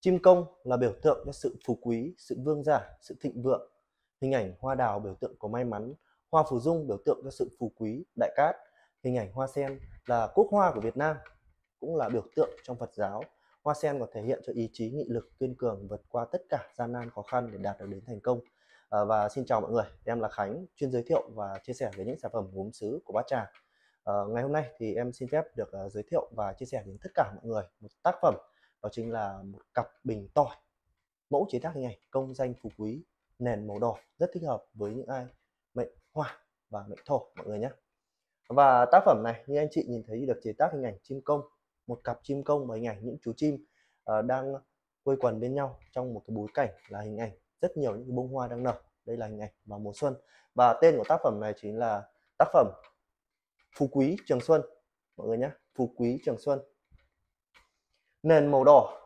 Chim công là biểu tượng cho sự phú quý, sự vương giả, sự thịnh vượng. Hình ảnh hoa đào biểu tượng của may mắn, hoa phù dung biểu tượng cho sự phú quý, đại cát. Hình ảnh hoa sen là quốc hoa của Việt Nam, cũng là biểu tượng trong Phật giáo. Hoa sen còn thể hiện cho ý chí nghị lực kiên cường vượt qua tất cả gian nan khó khăn để đạt được đến thành công. À, và xin chào mọi người, em là Khánh, chuyên giới thiệu và chia sẻ về những sản phẩm gốm sứ của Bát Tràng. À, ngày hôm nay thì em xin phép được uh, giới thiệu và chia sẻ đến tất cả mọi người một tác phẩm đó chính là một cặp bình tỏi mẫu chế tác hình ảnh công danh phú quý nền màu đỏ rất thích hợp với những ai mệnh hỏa và mệnh thổ mọi người nhé và tác phẩm này như anh chị nhìn thấy được chế tác hình ảnh chim công một cặp chim công và hình ảnh những chú chim uh, đang quây quần bên nhau trong một cái bối cảnh là hình ảnh rất nhiều những bông hoa đang nở đây là hình ảnh vào mùa xuân và tên của tác phẩm này chính là tác phẩm phú quý trường xuân mọi người nhé phú quý trường xuân nền màu đỏ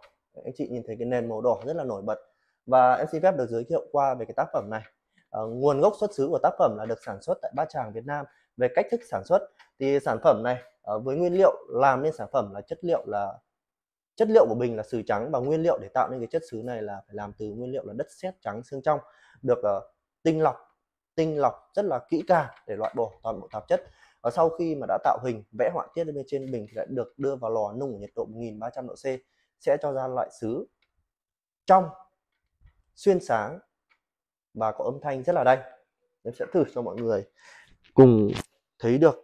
anh chị nhìn thấy cái nền màu đỏ rất là nổi bật và em MC phép được giới thiệu qua về cái tác phẩm này à, nguồn gốc xuất xứ của tác phẩm là được sản xuất tại Ba Tràng Việt Nam về cách thức sản xuất thì sản phẩm này à, với nguyên liệu làm nên sản phẩm là chất liệu là chất liệu của bình là sứ trắng và nguyên liệu để tạo nên cái chất sứ này là phải làm từ nguyên liệu là đất sét trắng xương trong được uh, tinh lọc tinh lọc rất là kỹ càng để loại bỏ toàn bộ tạp chất và sau khi mà đã tạo hình vẽ họa tiết lên bên trên bình thì lại được đưa vào lò nung ở nhiệt độ 1300 độ C sẽ cho ra loại sứ trong xuyên sáng và có âm thanh rất là đanh em sẽ thử cho mọi người cùng thấy được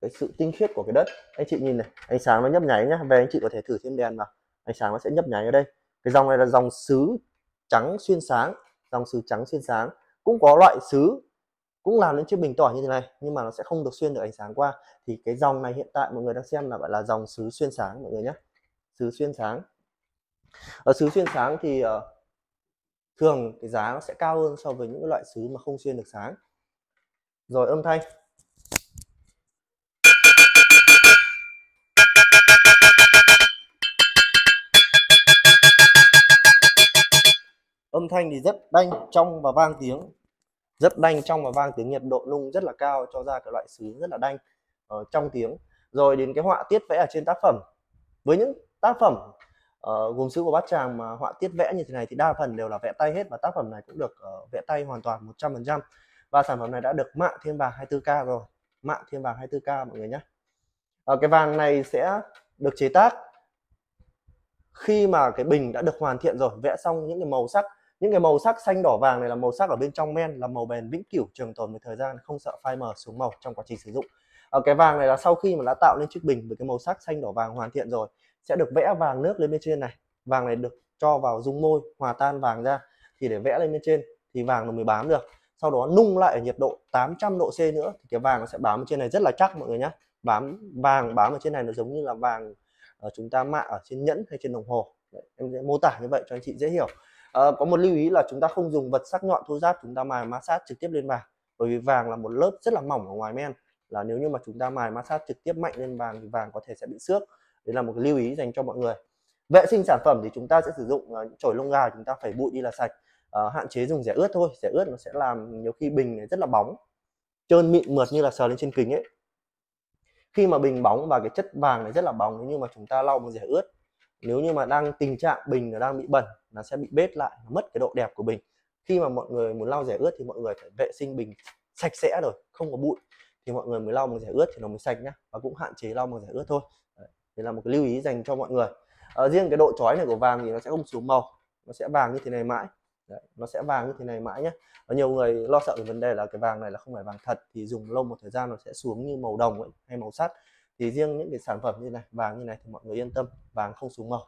cái sự tinh khiết của cái đất anh chị nhìn này ánh sáng nó nhấp nháy nhá về anh chị có thể thử thêm đèn vào ánh sáng nó sẽ nhấp nháy ở đây cái dòng này là dòng sứ trắng xuyên sáng dòng sứ trắng xuyên sáng cũng có loại sứ cũng làm đến chiếc bình tỏi như thế này nhưng mà nó sẽ không được xuyên được ánh sáng qua thì cái dòng này hiện tại mọi người đang xem là gọi là dòng sứ xuyên sáng mọi người nhé sứ xuyên sáng ở sứ xuyên sáng thì uh, thường cái giá nó sẽ cao hơn so với những loại sứ mà không xuyên được sáng rồi âm thanh âm thanh thì rất đanh trong và vang tiếng rất đanh trong và vang tiếng nhiệt độ nung rất là cao cho ra cái loại sứ rất là đanh uh, trong tiếng rồi đến cái họa tiết vẽ ở trên tác phẩm với những tác phẩm uh, gồm sứ của bát tràng mà họa tiết vẽ như thế này thì đa phần đều là vẽ tay hết và tác phẩm này cũng được uh, vẽ tay hoàn toàn 100% và sản phẩm này đã được mạ thiên vàng 24k rồi mạ thiên vàng 24k mọi người nhé uh, cái vàng này sẽ được chế tác khi mà cái bình đã được hoàn thiện rồi vẽ xong những cái màu sắc những cái màu sắc xanh đỏ vàng này là màu sắc ở bên trong men là màu bền vĩnh cửu trường tồn với thời gian không sợ phai mờ xuống màu trong quá trình sử dụng ở ờ, cái vàng này là sau khi mà đã tạo nên chiếc bình với cái màu sắc xanh đỏ vàng hoàn thiện rồi sẽ được vẽ vàng nước lên bên trên này vàng này được cho vào dung môi hòa tan vàng ra thì để vẽ lên bên trên thì vàng nó mới bám được sau đó nung lại ở nhiệt độ 800 độ C nữa thì cái vàng nó sẽ bám ở trên này rất là chắc mọi người nhé bám vàng bám ở trên này nó giống như là vàng ờ, chúng ta mạ ở trên nhẫn hay trên đồng hồ Đấy, em sẽ mô tả như vậy cho anh chị dễ hiểu à, có một lưu ý là chúng ta không dùng vật sắc nhọn thô ráp chúng ta mài ma sát trực tiếp lên vàng bởi vì vàng là một lớp rất là mỏng ở ngoài men là nếu như mà chúng ta mài ma sát trực tiếp mạnh lên vàng thì vàng có thể sẽ bị xước đấy là một lưu ý dành cho mọi người vệ sinh sản phẩm thì chúng ta sẽ sử dụng uh, chổi lông gà chúng ta phải bụi đi là sạch uh, hạn chế dùng rẻ ướt thôi rẻ ướt nó sẽ làm nhiều khi bình này rất là bóng trơn mịn mượt như là sờ lên trên kính ấy khi mà bình bóng và cái chất vàng này rất là bóng nhưng mà chúng ta lau bằng rẻ ướt nếu như mà đang tình trạng bình nó đang bị bẩn nó sẽ bị bết lại nó mất cái độ đẹp của bình khi mà mọi người muốn lau rẻ ướt thì mọi người phải vệ sinh bình sạch sẽ rồi không có bụi thì mọi người mới lau bằng rẻ ướt thì nó mới sạch nhá và cũng hạn chế lau bằng rẻ ướt thôi đây là một cái lưu ý dành cho mọi người à, riêng cái độ chói này của vàng thì nó sẽ không xuống màu nó sẽ vàng như thế này mãi Đấy, nó sẽ vàng như thế này mãi nhé và nhiều người lo sợ về vấn đề là cái vàng này là không phải vàng thật thì dùng lâu một thời gian nó sẽ xuống như màu đồng ấy, hay màu sắt thì riêng những cái sản phẩm như này vàng như này thì mọi người yên tâm vàng không xuống màu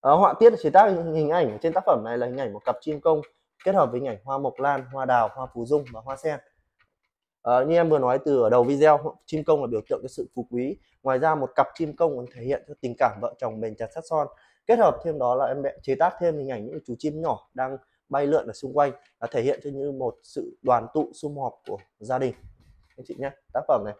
à, họa tiết chế tác hình ảnh trên tác phẩm này là hình ảnh một cặp chim công kết hợp với hình ảnh hoa mộc lan hoa đào hoa phù dung và hoa sen à, như em vừa nói từ ở đầu video chim công là biểu tượng cho sự phú quý ngoài ra một cặp chim công còn thể hiện cho tình cảm vợ chồng bền chặt sát son kết hợp thêm đó là em chế tác thêm hình ảnh những chú chim nhỏ đang bay lượn ở xung quanh là thể hiện cho như một sự đoàn tụ sum họp của gia đình anh chị nhé tác phẩm này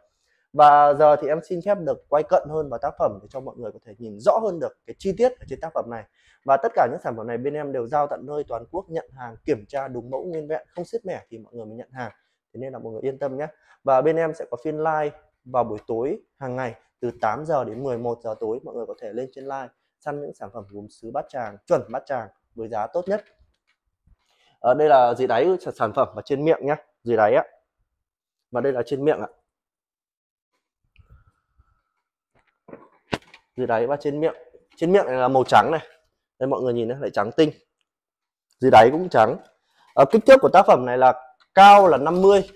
và giờ thì em xin phép được quay cận hơn vào tác phẩm để cho mọi người có thể nhìn rõ hơn được cái chi tiết ở trên tác phẩm này và tất cả những sản phẩm này bên em đều giao tận nơi toàn quốc nhận hàng kiểm tra đúng mẫu nguyên vẹn không xiết mẻ thì mọi người mới nhận hàng thế nên là mọi người yên tâm nhé và bên em sẽ có phiên live vào buổi tối hàng ngày từ 8 giờ đến 11 giờ tối mọi người có thể lên trên live săn những sản phẩm gốm sứ bát tràng chuẩn bát tràng với giá tốt nhất ở ờ, đây là gì đáy sản phẩm và trên miệng nhé gì đáy á và đây là trên miệng ạ dưới đáy và trên miệng trên miệng này là màu trắng này đây mọi người nhìn này lại trắng tinh dưới đáy cũng trắng à, kích thước của tác phẩm này là cao là 50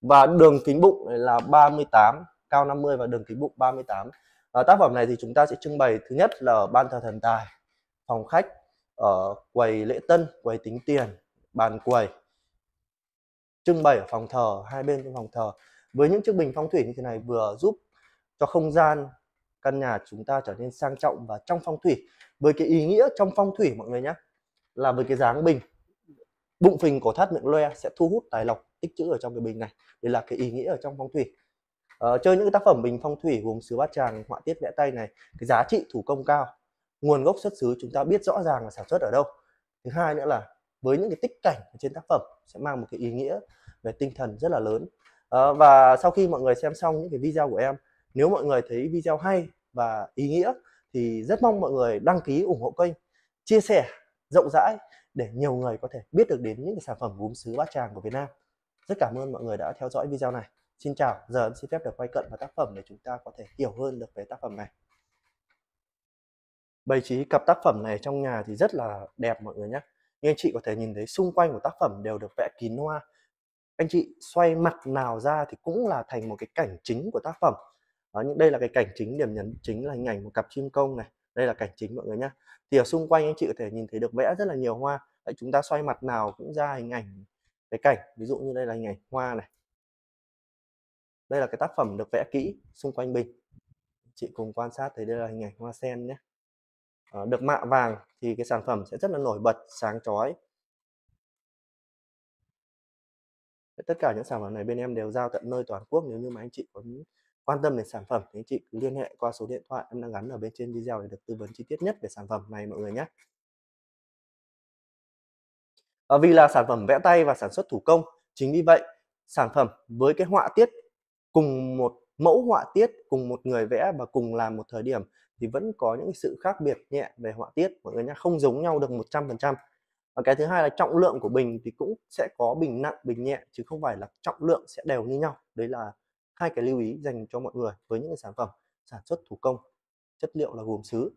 và đường kính bụng này là 38 cao 50 và đường kính bụng 38 à, ờ, tác phẩm này thì chúng ta sẽ trưng bày thứ nhất là ở ban thờ thần tài phòng khách ở quầy lễ tân quầy tính tiền bàn quầy trưng bày ở phòng thờ hai bên trong phòng thờ với những chiếc bình phong thủy như thế này vừa giúp cho không gian căn nhà chúng ta trở nên sang trọng và trong phong thủy với cái ý nghĩa trong phong thủy mọi người nhé là với cái dáng bình bụng phình cổ thắt miệng loe sẽ thu hút tài lộc tích chữ ở trong cái bình này đây là cái ý nghĩa ở trong phong thủy ờ, chơi những cái tác phẩm bình phong thủy gồm sứ bát tràng họa tiết vẽ tay này cái giá trị thủ công cao nguồn gốc xuất xứ chúng ta biết rõ ràng là sản xuất ở đâu thứ hai nữa là với những cái tích cảnh trên tác phẩm sẽ mang một cái ý nghĩa về tinh thần rất là lớn à, và sau khi mọi người xem xong những cái video của em nếu mọi người thấy video hay và ý nghĩa thì rất mong mọi người đăng ký ủng hộ kênh, chia sẻ rộng rãi để nhiều người có thể biết được đến những cái sản phẩm gốm sứ bát tràng của Việt Nam. Rất cảm ơn mọi người đã theo dõi video này. Xin chào, giờ em xin phép được quay cận vào tác phẩm để chúng ta có thể hiểu hơn được về tác phẩm này. Bày trí cặp tác phẩm này trong nhà thì rất là đẹp mọi người nhé. Nhưng anh chị có thể nhìn thấy xung quanh của tác phẩm đều được vẽ kín hoa. Anh chị xoay mặt nào ra thì cũng là thành một cái cảnh chính của tác phẩm đó, những đây là cái cảnh chính điểm nhấn chính là hình ảnh một cặp chim công này đây là cảnh chính mọi người nhé thì ở xung quanh anh chị có thể nhìn thấy được vẽ rất là nhiều hoa Đấy, chúng ta xoay mặt nào cũng ra hình ảnh cái cảnh ví dụ như đây là hình ảnh hoa này đây là cái tác phẩm được vẽ kỹ xung quanh bình chị cùng quan sát thấy đây là hình ảnh hoa sen nhé à, ờ, được mạ vàng thì cái sản phẩm sẽ rất là nổi bật sáng chói tất cả những sản phẩm này bên em đều giao tận nơi toàn quốc nếu như mà anh chị có quan tâm đến sản phẩm thì chị liên hệ qua số điện thoại em đang gắn ở bên trên video để được tư vấn chi tiết nhất về sản phẩm này mọi người nhé à, vì là sản phẩm vẽ tay và sản xuất thủ công chính vì vậy sản phẩm với cái họa tiết cùng một mẫu họa tiết cùng một người vẽ và cùng làm một thời điểm thì vẫn có những sự khác biệt nhẹ về họa tiết mọi người nhé không giống nhau được 100% và cái thứ hai là trọng lượng của bình thì cũng sẽ có bình nặng bình nhẹ chứ không phải là trọng lượng sẽ đều như nhau đấy là hai cái lưu ý dành cho mọi người với những cái sản phẩm sản xuất thủ công chất liệu là gồm sứ